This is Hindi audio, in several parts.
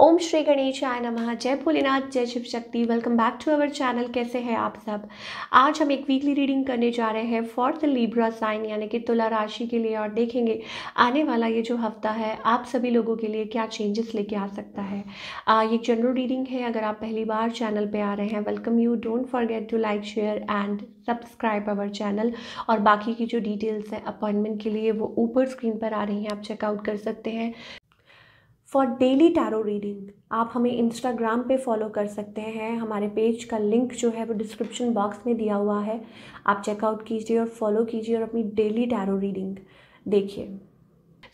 ओम श्री गणेश आय नमः जय भोलेनाथ जय Shiv Shakti welcome back to our channel कैसे हैं आप सब आज हम एक वीकली रीडिंग करने जा रहे हैं फॉर द लिब्रा साइन यानी कि तुला राशि के लिए और देखेंगे आने वाला ये जो हफ्ता है आप सभी लोगों के लिए क्या चेंजेस लेके आ सकता है आ, ये जनरल रीडिंग है अगर आप पहली बार चैनल पर आ रहे हैं welcome you don't forget to like share and subscribe our channel और बाकी की जो डिटेल्स हैं अपॉइंटमेंट के लिए वो ऊपर स्क्रीन पर आ रही हैं आप चेकआउट कर सकते हैं फॉर डेली टैरो रीडिंग आप हमें इंस्टाग्राम पे फॉलो कर सकते हैं हमारे पेज का लिंक जो है वो डिस्क्रिप्शन बॉक्स में दिया हुआ है आप चेकआउट कीजिए और फॉलो कीजिए और अपनी डेली टैरो रीडिंग देखिए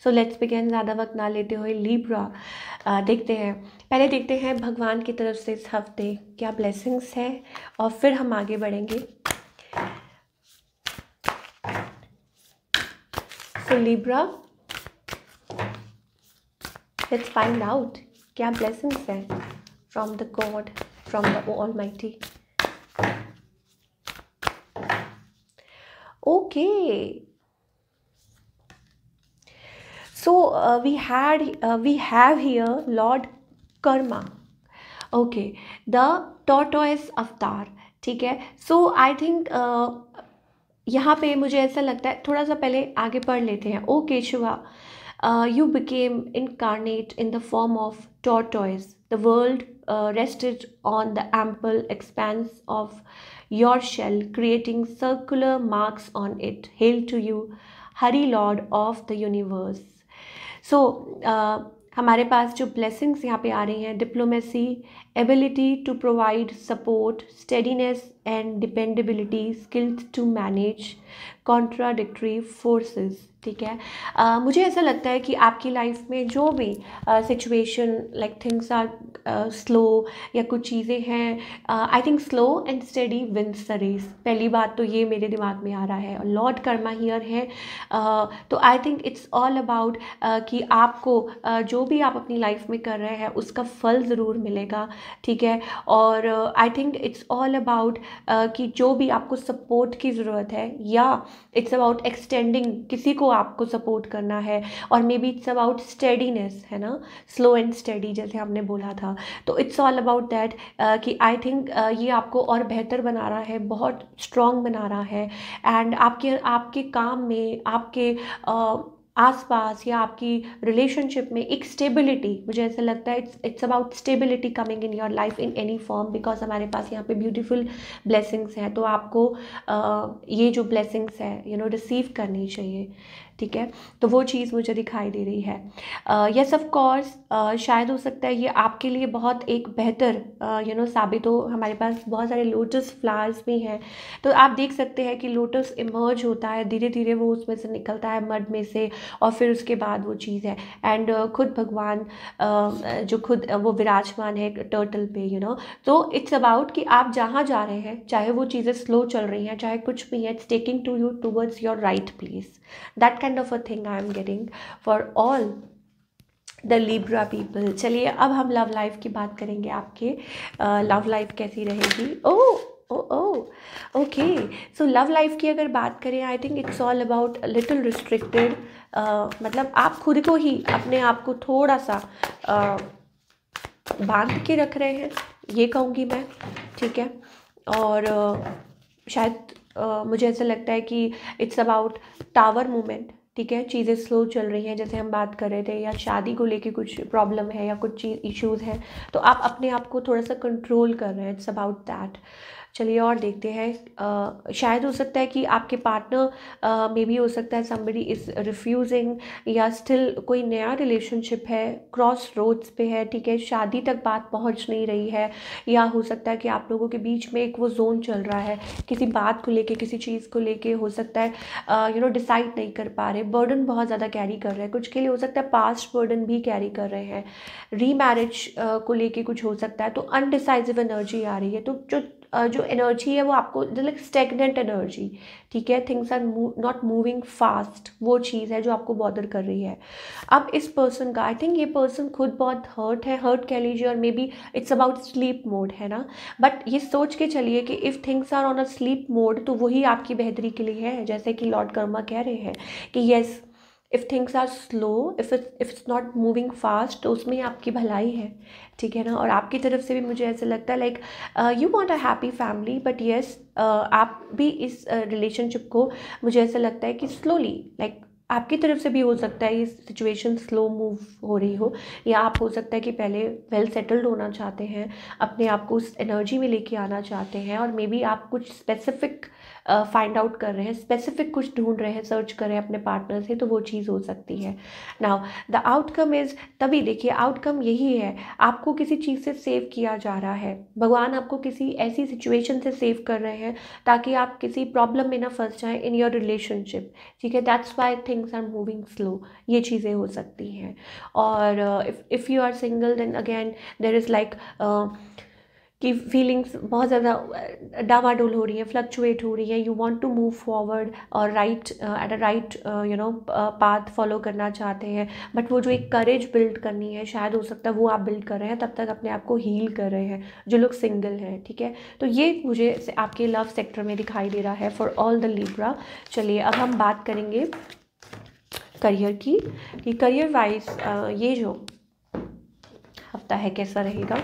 सो लेट्स बिगेन ज़्यादा वक्त ना लेते हुए लीब्रा देखते हैं पहले देखते हैं भगवान की तरफ से इस हफ्ते क्या ब्लेसिंग्स हैं और फिर हम आगे बढ़ेंगे so Libra let's find out क्या ब्लेसिंग्स है from the god from the almighty okay so we had we have here Lord Karma okay the okay the ठीक है सो आई थिंक यहाँ पे मुझे ऐसा लगता है थोड़ा सा पहले आगे पढ़ लेते हैं okay Shubha uh, you became incarnate in the form of tortoise. The world uh, rested on the ample expanse of your shell, creating circular marks on it. Hail to you, Hari Lord of the universe. So, uh, हमारे पास जो ब्लेसिंग्स यहाँ पे आ रही हैं diplomacy ability to provide support steadiness and dependability skills contradictory forces ठीक है uh, मुझे ऐसा लगता है कि आपकी लाइफ में जो भी situation like things are slow या कुछ चीज़ें हैं I think slow and steady wins the race पहली बात तो ये मेरे दिमाग में आ रहा है और लॉर्ड कर्मा हियर है तो I think it's all about कि आपको uh, जो भी आप अपनी लाइफ में कर रहे हैं उसका फल ज़रूर मिलेगा ठीक है और I think it's all about कि जो भी आपको सपोर्ट की ज़रूरत है या इट्स अबाउट एक्सटेंडिंग किसी को आपको सपोर्ट करना है और maybe it's about steadiness है ना स्लो एंड स्टेडी जैसे हमने बोला था तो इट्स ऑल अबाउट दैट कि आई थिंक uh, ये आपको और बेहतर बना रहा है बहुत स्ट्रॉन्ग बना रहा है एंड आपके आपके काम में आपके uh, आसपास या आपकी रिलेशनशिप में एक स्टेबिलिटी मुझे ऐसा लगता है it's it's about stability coming in your life in any form because हमारे पास यहाँ पे ब्यूटीफुल ब्लेसिंग्स हैं तो आपको uh, ये जो ब्लेसिंग्स है यू नो रिसीव करनी चाहिए ठीक है तो वो चीज़ मुझे दिखाई दे रही है यस ऑफ कोर्स शायद हो सकता है ये आपके लिए बहुत एक बेहतर यू नो साबित हो हमारे पास बहुत सारे लोटस फ्लावर्स भी हैं तो आप देख सकते हैं कि लोटस इमर्ज होता है धीरे धीरे वो उसमें से निकलता है मड में से और फिर उसके बाद वो चीज़ है एंड uh, खुद भगवान uh, जो खुद uh, वो विराजमान है टर्टल पे यू नो तो इट्स अबाउट कि आप जहाँ जा रहे हैं चाहे वो चीज़ें स्लो चल रही हैं चाहे कुछ भी है it's taking to you towards your right place that kind of a thing I am getting for all the Libra people चलिए अब हम लव लाइफ की बात करेंगे आपके लव लाइफ कैसी रहेगी Oh oh oh okay so love life की अगर बात करें I think it's all about little restricted मतलब आप खुद को ही अपने आप को थोड़ा सा बांध के रख रहे हैं ये कहूँगी मैं ठीक है और uh, शायद uh, मुझे ऐसा लगता है कि इट्स अबाउट टावर मोमेंट ठीक है चीज़ें स्लो चल रही हैं जैसे हम बात कर रहे थे या शादी को लेके कुछ प्रॉब्लम है या कुछ चीज़ इश्यूज़ हैं तो आप अपने आप को थोड़ा सा कंट्रोल कर रहे हैं इट्स अबाउट दैट चलिए और देखते हैं शायद हो सकता है कि आपके पार्टनर मे भी हो सकता है समबडी इज़ रिफ्यूज़िंग या स्टिल कोई नया रिलेशनशिप है क्रॉस रोड्स पे है ठीक है शादी तक बात पहुंच नहीं रही है या हो सकता है कि आप लोगों के बीच में एक वो जोन चल रहा है किसी बात को लेके किसी चीज़ को लेके हो सकता है यू नो डिसाइड नहीं कर पा रहे बर्डन बहुत ज़्यादा कैरी कर रहे हैं कुछ के लिए हो सकता है पास्ट बर्डन भी कैरी कर रहे हैं री को लेके कुछ हो सकता है तो अनडिसाइजिव एनर्जी आ रही है तो जो जो एनर्जी है वो आपको लाइक स्टेगनेंट एनर्जी ठीक है things are not moving fast वो चीज़ है जो आपको बॉदर कर रही है अब इस पर्सन का आई थिंक ये पर्सन खुद बहुत हर्ट है हर्ट कह लीजिए और maybe it's about sleep mode है ना बट ये सोच के चलिए कि if things are on a sleep mode तो वही आपकी बेहतरी के लिए है जैसे कि लॉर्ड कर्मा कह रहे हैं कि yes if things are slow if if it's not moving fast तो उसमें आपकी भलाई है ठीक है ना और आपकी तरफ से भी मुझे ऐसा लगता है like you want a happy family but yes आप भी इस रिलेशनशिप uh, को मुझे ऐसा लगता है कि स्लोली लाइक like, आपकी तरफ से भी हो सकता है ये सिचुएशन स्लो मूव हो रही हो या आप हो सकता है कि पहले वेल सेटल्ड होना चाहते हैं अपने आप को उस एनर्जी में लेके आना चाहते हैं और मे बी आप कुछ स्पेसिफिक फाइंड आउट कर रहे हैं स्पेसिफिक कुछ ढूंढ रहे हैं सर्च कर रहे हैं अपने पार्टनर से तो वो चीज़ हो सकती है नाउ द आउटकम इज़ तभी देखिए आउटकम यही है आपको किसी चीज़ से सेव किया जा रहा है भगवान आपको किसी ऐसी सिचुएशन से सेव कर रहे हैं ताकि आप किसी प्रॉब्लम में ना फंस जाएं इन योर रिलेशनशिप ठीक है that's why things are moving slow ये चीज़ें हो सकती हैं और if you are single then again there is like कि फीलिंग्स बहुत ज़्यादा डावाडोल हो रही है फ्लक्चुएट हो रही है you want to move forward और right at a right you know path follow करना चाहते हैं बट वो जो एक करेज बिल्ड करनी है शायद हो सकता है वो आप बिल्ड कर रहे हैं तब तक अपने आप को हील कर रहे हैं जो लोग सिंगल हैं ठीक है तो ये मुझे आपके लव सेक्टर में दिखाई दे रहा है फॉर ऑल द लिब्रा चलिए अब हम बात करेंगे करियर की कि करियर वाइज ये जो हफ्ता है कैसा रहेगा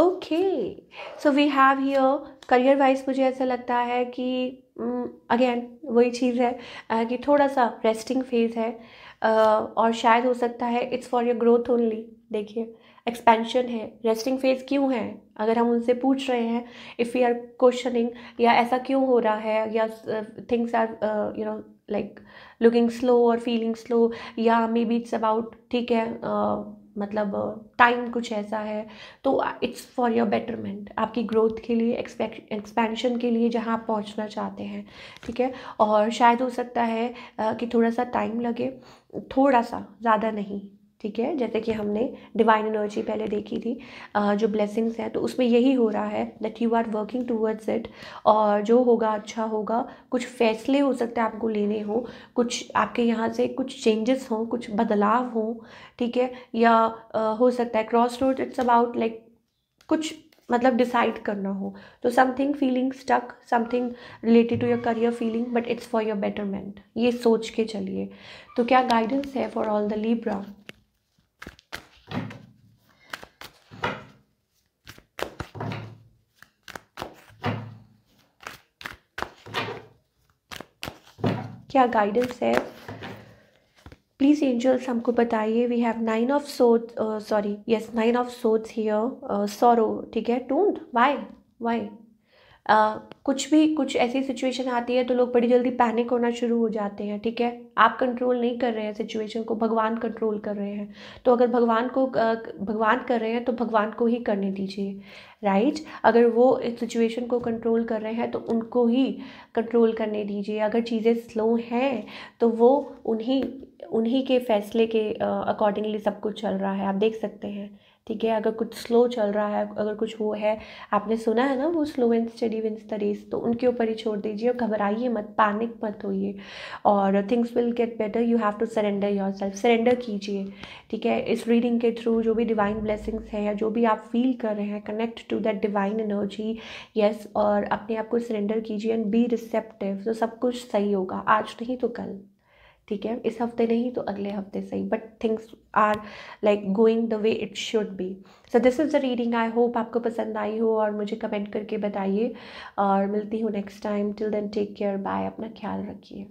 okay so we have here career wise मुझे ऐसा लगता है कि अगेन mm, वही चीज़ है कि थोड़ा सा रेस्टिंग फेज है और शायद हो सकता है it's for your growth only देखिए एक्सपेंशन है रेस्टिंग फेज क्यों है अगर हम उनसे पूछ रहे हैं इफ़ यू आर क्वेश्चनिंग या ऐसा क्यों हो रहा है या things are you know like looking slow और फीलिंग स्लो या मे बी इट्स अबाउट ठीक है uh, मतलब टाइम कुछ ऐसा है तो इट्स फॉर योर बेटरमेंट आपकी ग्रोथ के लिए एक्सपेंशन के लिए जहाँ आप पहुँचना चाहते हैं ठीक है और शायद हो सकता है कि थोड़ा सा टाइम लगे थोड़ा सा ज़्यादा नहीं ठीक है जैसे कि हमने डिवाइन एनर्जी पहले देखी थी जो ब्लेसिंग्स हैं तो उसमें यही हो रहा है that you are working towards it और जो होगा अच्छा होगा कुछ फैसले हो सकते हैं आपको लेने हो कुछ आपके यहाँ से कुछ चेंजेस हों कुछ बदलाव हों ठीक है या हो सकता है cross road it's about like कुछ मतलब डिसाइड करना हो तो something feeling stuck something related to your career feeling but it's for your betterment ये सोच के चलिए तो क्या गाइडेंस है फॉर ऑल द लीब्रा क्या गाइडेंस है प्लीज़ एंजल्स हमको बताइए we have nine of sword sorry yes nine of swords here sorrow ठीक है टूंड वाई वाई कुछ भी कुछ ऐसी सिचुएशन आती है तो लोग बड़ी जल्दी पैनिक होना शुरू हो जाते हैं ठीक है आप कंट्रोल नहीं कर रहे हैं सिचुएशन को भगवान कंट्रोल कर रहे हैं तो अगर भगवान को भगवान कर रहे हैं तो भगवान को ही करने दीजिए राइट right? अगर वो इस सिचुएशन को कंट्रोल कर रहे हैं तो उनको ही कंट्रोल करने दीजिए अगर चीज़ें स्लो हैं तो वो उन्हीं उन्हीं के फैसले के अकॉर्डिंगली सब कुछ चल रहा है आप देख सकते हैं ठीक है अगर कुछ स्लो चल रहा है अगर कुछ वो है आपने सुना है ना वो स्लो एंड स्टडी विन स्टडीज तो उनके ऊपर ही छोड़ दीजिए और घबराइए मत पैनिक मत होइए और things will get better you have to surrender yourself surrender कीजिए ठीक है इस रीडिंग के थ्रू जो भी डिवाइन ब्लेसिंग्स हैं या जो भी आप फील कर रहे हैं connect to that divine energy yes और अपने आप को सरेंडर कीजिए एंड बी रिसेप्टिव तो सब कुछ सही होगा आज नहीं तो कल ठीक है इस हफ्ते नहीं तो अगले हफ्ते सही but things are like going the way it should be so this is the reading I hope आपको पसंद आई हो और मुझे कमेंट करके बताइए और मिलती हूँ next time till then take care bye अपना ख्याल रखिए